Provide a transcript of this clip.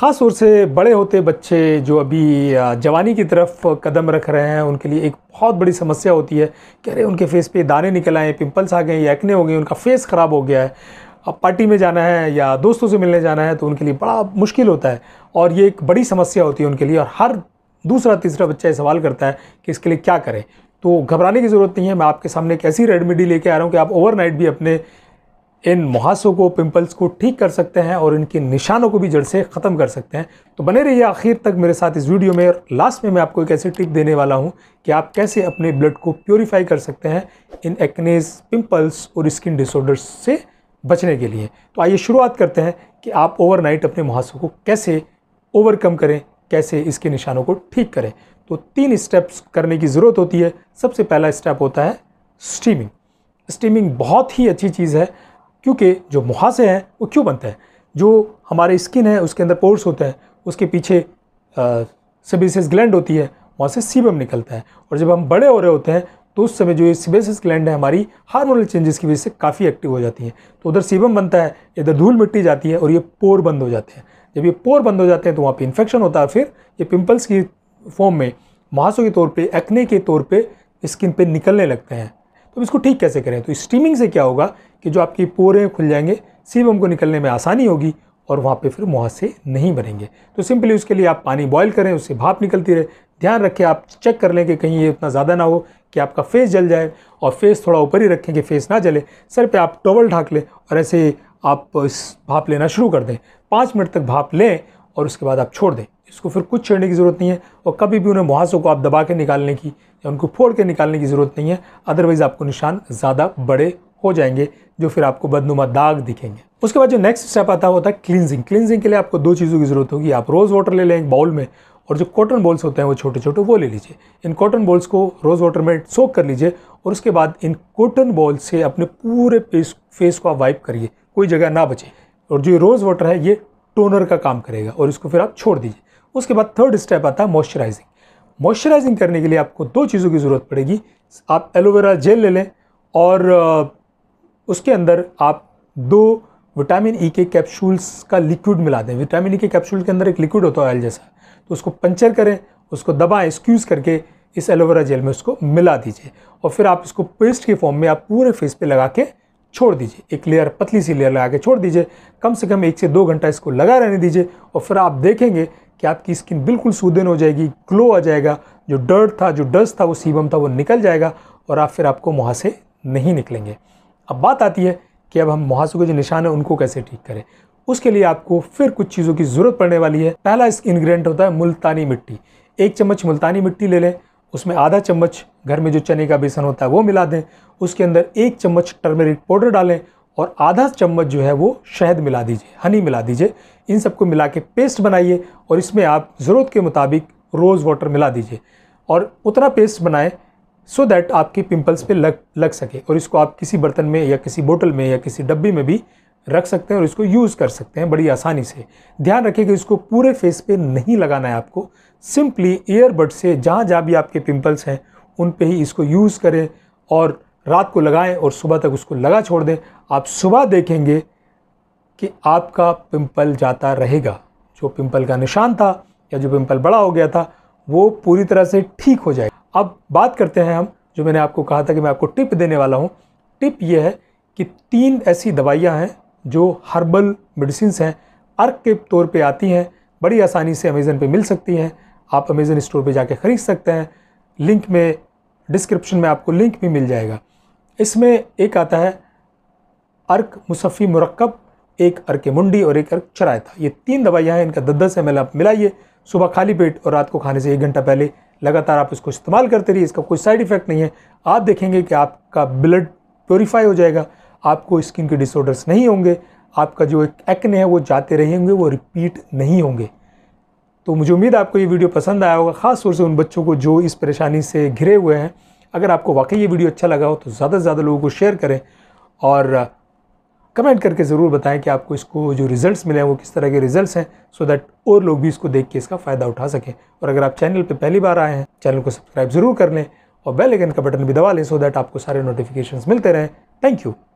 ख़ास तौर से बड़े होते बच्चे जो अभी जवानी की तरफ कदम रख रहे हैं उनके लिए एक बहुत बड़ी समस्या होती है कह रहे उनके फेस पे दाने निकल आए पिंपल्स आ गए या एक्ने हो गए उनका फेस ख़राब हो गया है अब पार्टी में जाना है या दोस्तों से मिलने जाना है तो उनके लिए बड़ा मुश्किल होता है और ये एक बड़ी समस्या होती है उनके लिए और हर दूसरा तीसरा बच्चा ये सवाल करता है कि इसके लिए क्या करें तो घबराने की ज़रूरत नहीं है मैं आपके सामने एक ऐसी रेडमेडी लेके आ रहा हूँ कि आप ओवरनाइट भी अपने इन मुहासों को पिंपल्स को ठीक कर सकते हैं और इनके निशानों को भी जड़ से ख़त्म कर सकते हैं तो बने रहिए आखिर तक मेरे साथ इस वीडियो में और लास्ट में मैं आपको एक ऐसी टिप देने वाला हूं कि आप कैसे अपने ब्लड को प्योरीफाई कर सकते हैं इन एक्नेस पिंपल्स और स्किन डिसऑर्डर्स से बचने के लिए तो आइए शुरुआत करते हैं कि आप ओवर अपने मुहासों को कैसे ओवरकम करें कैसे इसके निशानों को ठीक करें तो तीन स्टेप्स करने की ज़रूरत होती है सबसे पहला स्टेप होता है स्टीमिंग स्टीमिंग बहुत ही अच्छी चीज़ है क्योंकि जो मुहासे हैं वो क्यों बनते हैं जो हमारे स्किन है उसके अंदर पोर्स होते हैं उसके पीछे सबिसिस ग्लैंड होती है वहाँ से सीबम निकलता है और जब हम बड़े हो रहे होते हैं तो उस समय जो ये सिबेसिस ग्लैंड है हमारी हार्मोनल चेंजेस की वजह से काफ़ी एक्टिव हो जाती है तो उधर सीबम बनता है इधर धूल मिट्टी जाती है और ये पोर बंद हो जाते हैं जब ये पोर बंद हो जाते हैं तो वहाँ पे इन्फेक्शन होता है फिर ये पिंपल्स की फॉर्म में महासों के तौर पे एक्ने के तौर पे स्किन पे निकलने लगते हैं तो इसको ठीक कैसे करें तो स्टीमिंग से क्या होगा कि जो आपकी पोरे खुल जाएंगे सीब हमको निकलने में आसानी होगी और वहाँ पे फिर मुहासे नहीं बनेंगे तो सिंपली उसके लिए आप पानी बॉईल करें उससे भाप निकलती रहे ध्यान रखें आप चेक कर लें कि कहीं ये उतना ज़्यादा ना हो कि आपका फेस जल जाए और फेस थोड़ा ऊपर ही रखें कि फेस ना जले सर पे आप टॉवल ढाक लें और ऐसे आप भाप लेना शुरू कर दें पाँच मिनट तक भाप लें और उसके बाद आप छोड़ दें इसको फिर कुछ छेड़ने की ज़रूरत नहीं है और कभी भी उन्हें मुहासों को आप दबा के निकालने की या उनको फोड़ के निकालने की ज़रूरत नहीं है अदरवाइज़ आपको निशान ज़्यादा बड़े हो जाएंगे जो फिर आपको बदनुमा दाग दिखेंगे उसके बाद जो नेक्स्ट स्टेप आता है होता है क्लिनजिंग क्लिनजिंग के लिए आपको दो चीज़ों की ज़रूरत होगी आप रोज़ वाटर ले लें एक बाउल में और जो कॉटन बॉल्स होते हैं वो छोटे छोटे वो ले लीजिए इन कॉटन बॉल्स को रोज़ वाटर में सोक कर लीजिए और उसके बाद इन कॉटन बॉल्स से अपने पूरे फेस फेस को आप वाइप करिए कोई जगह ना बचे और जो रोज़ वाटर है ये टोनर का काम करेगा और इसको फिर आप छोड़ दीजिए उसके बाद थर्ड स्टेप आता है मॉइस्चराइजिंग मॉइस्चराइजिंग करने के लिए आपको दो चीज़ों की ज़रूरत पड़ेगी आप एलोवेरा जेल ले लें और उसके अंदर आप दो विटामिन ई e के कैप्सूल्स का लिक्विड मिला दें विटामिन ई e के कैप्सूल के अंदर एक लिक्विड होता है ऑयल जैसा तो उसको पंचर करें उसको दबाएं स्क्यूज़ करके इस एलोवेरा जेल में उसको मिला दीजिए और फिर आप इसको पेस्ट के फॉर्म में आप पूरे फेस पे लगा के छोड़ दीजिए एक लेयर पतली सी लेयर लगा के छोड़ दीजिए कम से कम एक से दो घंटा इसको लगा रहने दीजिए और फिर आप देखेंगे कि आपकी स्किन बिल्कुल सूदन हो जाएगी ग्लो आ जाएगा जो डर्ट था जो डस्ट था वो सीबम था वो निकल जाएगा और आप फिर आपको मुहासे नहीं निकलेंगे अब बात आती है कि अब हम मुहासे के जो निशान है उनको कैसे ठीक करें उसके लिए आपको फिर कुछ चीज़ों की ज़रूरत पड़ने वाली है पहला इस इन्ग्रीडियंट होता है मुल्तानी मिट्टी एक चम्मच मुल्तानी मिट्टी ले लें उसमें आधा चम्मच घर में जो चने का बेसन होता है वो मिला दें उसके अंदर एक चम्मच टर्मेरिक पाउडर डालें और आधा चम्मच जो है वो शहद मिला दीजिए हनी मिला दीजिए इन सबको मिला के पेस्ट बनाइए और इसमें आप ज़रूरत के मुताबिक रोज़ वाटर मिला दीजिए और उतना पेस्ट बनाएं सो दैट आपके पिंपल्स पे लग लग सके और इसको आप किसी बर्तन में या किसी बोतल में या किसी डब्बी में भी रख सकते हैं और इसको यूज़ कर सकते हैं बड़ी आसानी से ध्यान रखें कि इसको पूरे फेस पे नहीं लगाना है आपको सिंपली ईयरबड से जहाँ जहाँ भी आपके पिंपल्स हैं उन पे ही इसको यूज़ करें और रात को लगाएं और सुबह तक उसको लगा छोड़ दें आप सुबह देखेंगे कि आपका पिंपल जाता रहेगा जो पिम्पल का निशान था या जो पिम्पल बड़ा हो गया था वो पूरी तरह से ठीक हो जाएगा अब बात करते हैं हम जो मैंने आपको कहा था कि मैं आपको टिप देने वाला हूँ टिप ये है कि तीन ऐसी दवाइयाँ हैं जो हर्बल मेडिसिन हैं अर्क के तौर पे आती हैं बड़ी आसानी से अमेज़न पे मिल सकती हैं आप अमेज़न स्टोर पे जाके ख़रीद सकते हैं लिंक में डिस्क्रिप्शन में आपको लिंक भी मिल जाएगा इसमें एक आता है अर्क मुसफ़ी मरकब एक अर्क मुंडी और एक अर्क चरायता ये तीन दवाइयाँ हैं इनका दस दस एम आप मिलाइए सुबह खाली पेट और रात को खाने से एक घंटा पहले लगातार आप इसको इस्तेमाल करते रहिए इसका कोई साइड इफ़ेक्ट नहीं है आप देखेंगे कि आपका ब्लड प्योरीफाई हो जाएगा आपको स्किन के डिसऑर्डर्स नहीं होंगे आपका जो एक एक्ने है वो जाते रहेंगे वो रिपीट नहीं होंगे तो मुझे उम्मीद आपको ये वीडियो पसंद आया होगा ख़ास तौर से उन बच्चों को जो इस परेशानी से घिरे हुए हैं अगर आपको वाकई ये वीडियो अच्छा लगा हो तो ज़्यादा से ज़्यादा लोगों को शेयर करें और कमेंट करके ज़रूर बताएं कि आपको इसको जो रिज़ल्ट्स मिले हैं वो किस तरह के रिज़ल्ट्स हैं सो दैट और लोग भी इसको देख के इसका फ़ायदा उठा सकें और अगर आप चैनल पर पहली बार आए हैं चैनल को सब्सक्राइब ज़रूर कर लें और बेल आइकन का बटन भी दबा लें सो दैट आपको सारे नोटिफिकेशन मिलते रहें थैंक यू